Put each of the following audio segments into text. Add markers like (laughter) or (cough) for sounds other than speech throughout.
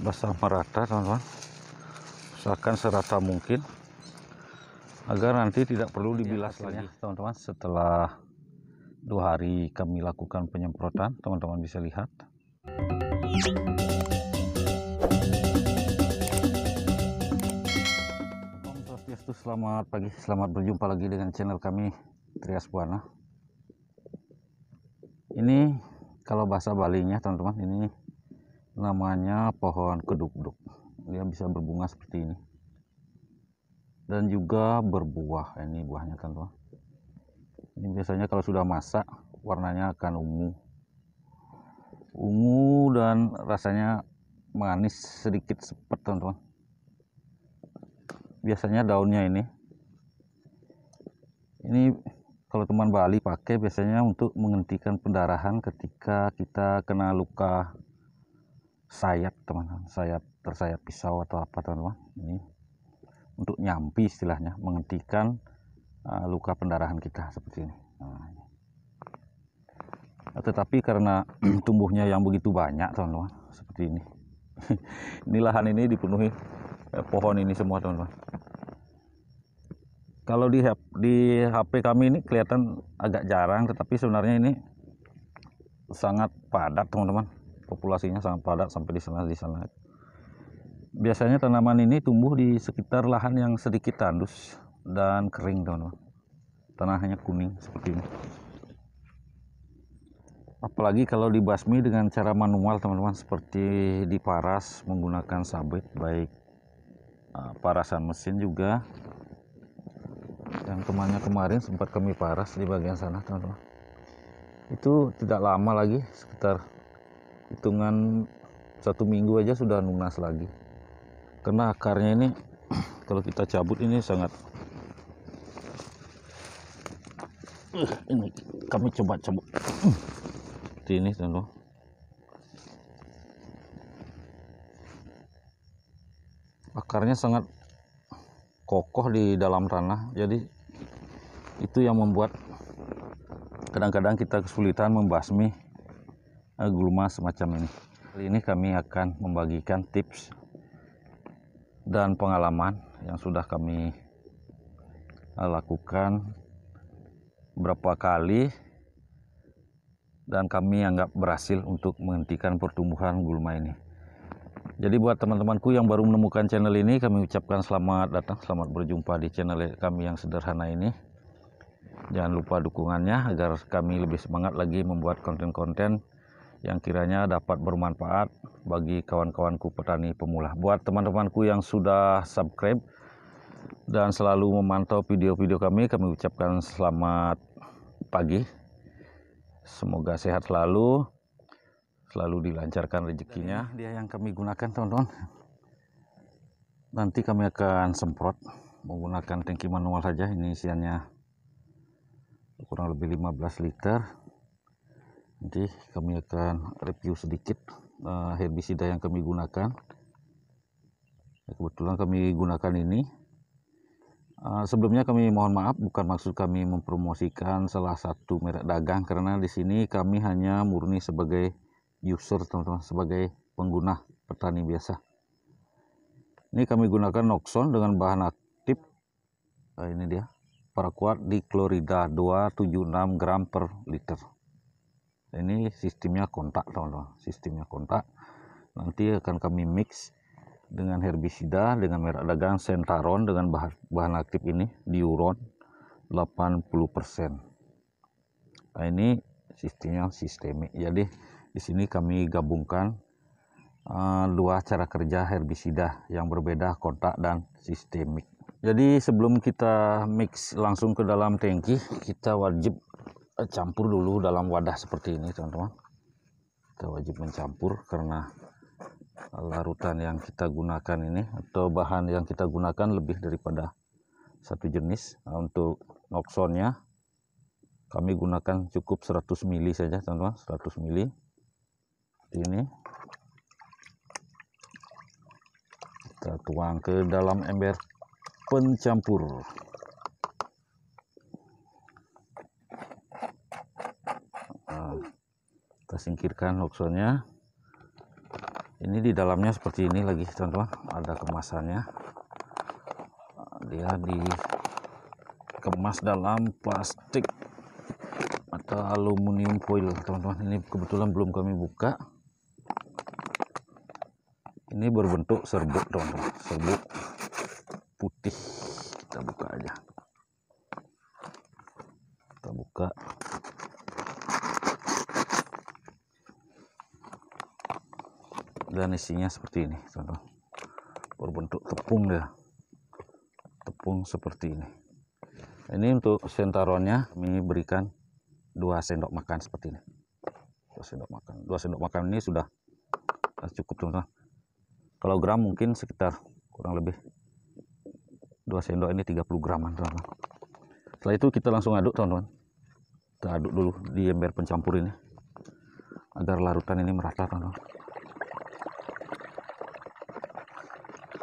basah merata teman-teman usahakan serata mungkin agar nanti tidak perlu ya, dibilas lagi ya. teman-teman setelah dua hari kami lakukan penyemprotan teman-teman bisa lihat Om selamat pagi selamat berjumpa lagi dengan channel kami Trias Buana ini kalau bahasa Balinya teman-teman ini namanya pohon keduk dia bisa berbunga seperti ini dan juga berbuah ini buahnya kan tuh ini biasanya kalau sudah masak warnanya akan ungu ungu dan rasanya manis sedikit sepet teman-teman biasanya daunnya ini ini kalau teman Bali pakai biasanya untuk menghentikan pendarahan ketika kita kena luka sayap teman-teman sayap tersayap pisau atau apa teman-teman ini untuk nyampi istilahnya menghentikan uh, luka pendarahan kita seperti ini nah, nah tetapi karena (clears throat) tumbuhnya yang begitu banyak teman-teman seperti ini (laughs) ini lahan ini dipenuhi eh, pohon ini semua teman-teman kalau di, di HP kami ini kelihatan agak jarang tetapi sebenarnya ini sangat padat teman-teman populasinya sangat padat sampai di sana di sana. Biasanya tanaman ini tumbuh di sekitar lahan yang sedikit tandus dan kering, teman-teman. Tanahnya kuning seperti ini. Apalagi kalau dibasmi dengan cara manual, teman-teman, seperti diparas menggunakan sabit baik ah, parasan mesin juga yang temannya kemarin sempat kami paras di bagian sana teman-teman itu tidak lama lagi sekitar hitungan satu minggu aja sudah lunas lagi karena akarnya ini (clears throat) kalau kita cabut ini sangat eh, ini kami coba cabut uh, (clears throat) ini tuh akarnya sangat kokoh di dalam tanah jadi itu yang membuat kadang-kadang kita kesulitan membasmi Eh, gulma semacam ini kali ini kami akan membagikan tips dan pengalaman yang sudah kami eh, lakukan berapa kali dan kami anggap berhasil untuk menghentikan pertumbuhan gulma ini. Jadi buat teman-temanku yang baru menemukan channel ini, kami ucapkan selamat datang, selamat berjumpa di channel kami yang sederhana ini. Jangan lupa dukungannya agar kami lebih semangat lagi membuat konten-konten yang kiranya dapat bermanfaat bagi kawan-kawanku petani pemula. Buat teman-temanku yang sudah subscribe dan selalu memantau video-video kami, kami ucapkan selamat pagi. Semoga sehat selalu, selalu dilancarkan rezekinya. dia yang kami gunakan teman-teman. Nanti kami akan semprot menggunakan tangki manual saja, ini isiannya kurang lebih 15 liter nanti kami akan review sedikit uh, herbisida yang kami gunakan. Ya, kebetulan kami gunakan ini. Uh, sebelumnya kami mohon maaf bukan maksud kami mempromosikan salah satu merek dagang karena di sini kami hanya murni sebagai user teman-teman sebagai pengguna petani biasa. Ini kami gunakan Noxon dengan bahan aktif. uh, ini dia parakuat di klorida 276 gram per liter ini sistemnya kontak teman-teman sistemnya kontak nanti akan kami mix dengan herbisida dengan merek dagang sentaron dengan bahan, bahan aktif ini diuron 80% nah ini sistemnya sistemik jadi di sini kami gabungkan uh, dua cara kerja herbisida yang berbeda kontak dan sistemik jadi sebelum kita mix langsung ke dalam tangki kita wajib Eh, campur dulu dalam wadah seperti ini teman-teman kita wajib mencampur karena larutan yang kita gunakan ini atau bahan yang kita gunakan lebih daripada satu jenis nah, untuk noxonnya kami gunakan cukup 100 mili saja teman-teman 100 mili ini kita tuang ke dalam ember pencampur singkirkan loksonya ini di dalamnya seperti ini lagi teman-teman ada kemasannya dia dikemas dalam plastik atau aluminium foil teman-teman ini kebetulan belum kami buka ini berbentuk serbuk teman-teman serbuk putih kita buka aja kita buka dan isinya seperti ini teman-teman berbentuk tepung ya tepung seperti ini ini untuk sentaronnya kami berikan dua sendok makan seperti ini dua sendok makan Dua sendok makan ini sudah cukup teman-teman kalau gram mungkin sekitar kurang lebih dua sendok ini 30 gram, teman-teman setelah itu kita langsung aduk teman-teman kita aduk dulu di ember pencampur ini agar larutan ini merata teman-teman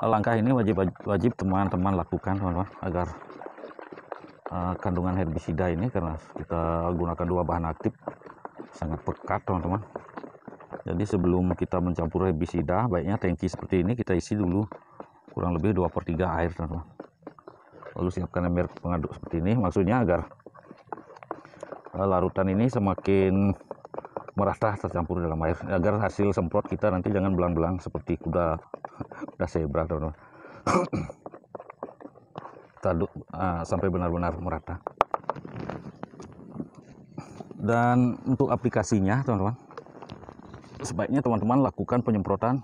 langkah ini wajib wajib teman-teman lakukan teman-teman agar uh, kandungan herbisida ini karena kita gunakan dua bahan aktif sangat pekat teman-teman jadi sebelum kita mencampur herbisida baiknya tangki seperti ini kita isi dulu kurang lebih 2 per 3 air teman-teman lalu siapkan ember pengaduk seperti ini maksudnya agar eh, larutan ini semakin merata tercampur dalam air agar hasil semprot kita nanti jangan belang-belang seperti kuda udah zebra teman-teman uh, sampai benar-benar merata dan untuk aplikasinya teman-teman sebaiknya teman-teman lakukan penyemprotan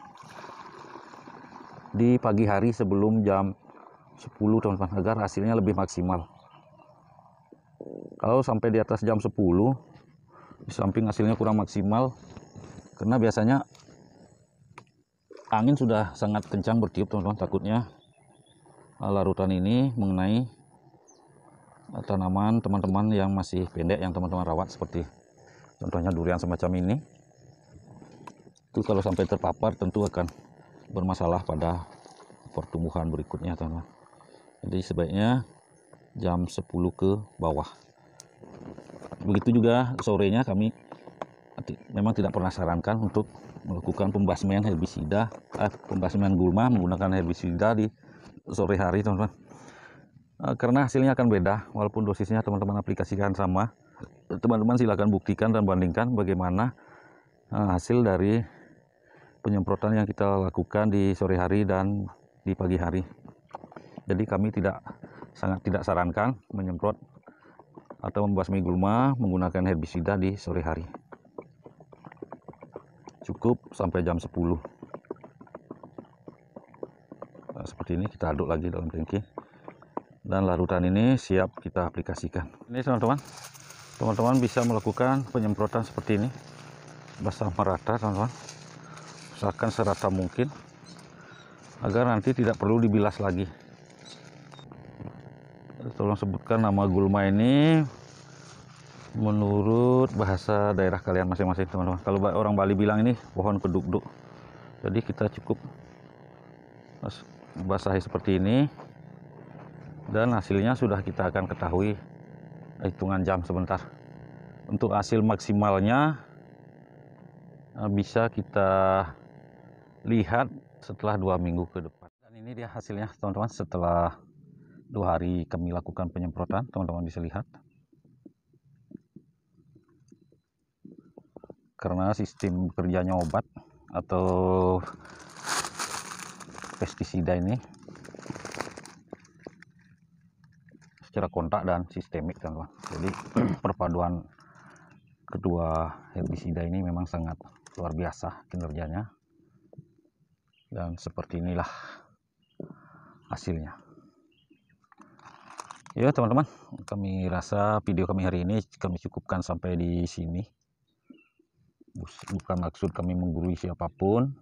di pagi hari sebelum jam 10 teman-teman agar hasilnya lebih maksimal kalau sampai di atas jam 10 di samping hasilnya kurang maksimal karena biasanya angin sudah sangat kencang bertiup teman-teman takutnya eh, larutan ini mengenai eh, tanaman teman-teman yang masih pendek yang teman-teman rawat seperti contohnya durian semacam ini itu kalau sampai terpapar tentu akan bermasalah pada pertumbuhan berikutnya teman-teman jadi sebaiknya jam 10 ke bawah begitu juga sorenya kami memang tidak pernah sarankan untuk melakukan pembasmian herbisida eh, pembasmian gulma menggunakan herbisida di sore hari teman-teman eh, karena hasilnya akan beda walaupun dosisnya teman-teman aplikasikan sama eh, teman-teman silahkan buktikan dan bandingkan bagaimana eh, hasil dari penyemprotan yang kita lakukan di sore hari dan di pagi hari jadi kami tidak sangat tidak sarankan menyemprot atau membasmi gulma menggunakan herbisida di sore hari cukup sampai jam 10 nah, seperti ini kita aduk lagi dalam tangki dan larutan ini siap kita aplikasikan ini teman-teman teman-teman bisa melakukan penyemprotan seperti ini basah merata teman-teman usahakan serata mungkin agar nanti tidak perlu dibilas lagi tolong sebutkan nama gulma ini menurut bahasa daerah kalian masing-masing teman-teman kalau orang Bali bilang ini pohon keduk-duk jadi kita cukup basahi seperti ini dan hasilnya sudah kita akan ketahui hitungan jam sebentar untuk hasil maksimalnya eh, bisa kita lihat setelah dua minggu ke depan dan ini dia hasilnya teman-teman setelah dua hari kami lakukan penyemprotan teman-teman bisa lihat karena sistem kerjanya obat atau pestisida ini secara kontak dan sistemik teman-teman jadi (clears throat) perpaduan kedua herbisida ini memang sangat luar biasa kinerjanya dan seperti inilah hasilnya ya teman-teman kami rasa video kami hari ini kami cukupkan sampai di sini bukan maksud kami menggurui siapapun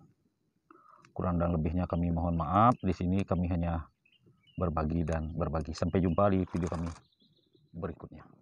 kurang dan lebihnya kami mohon maaf di sini kami hanya berbagi dan berbagi sampai jumpa di video kami berikutnya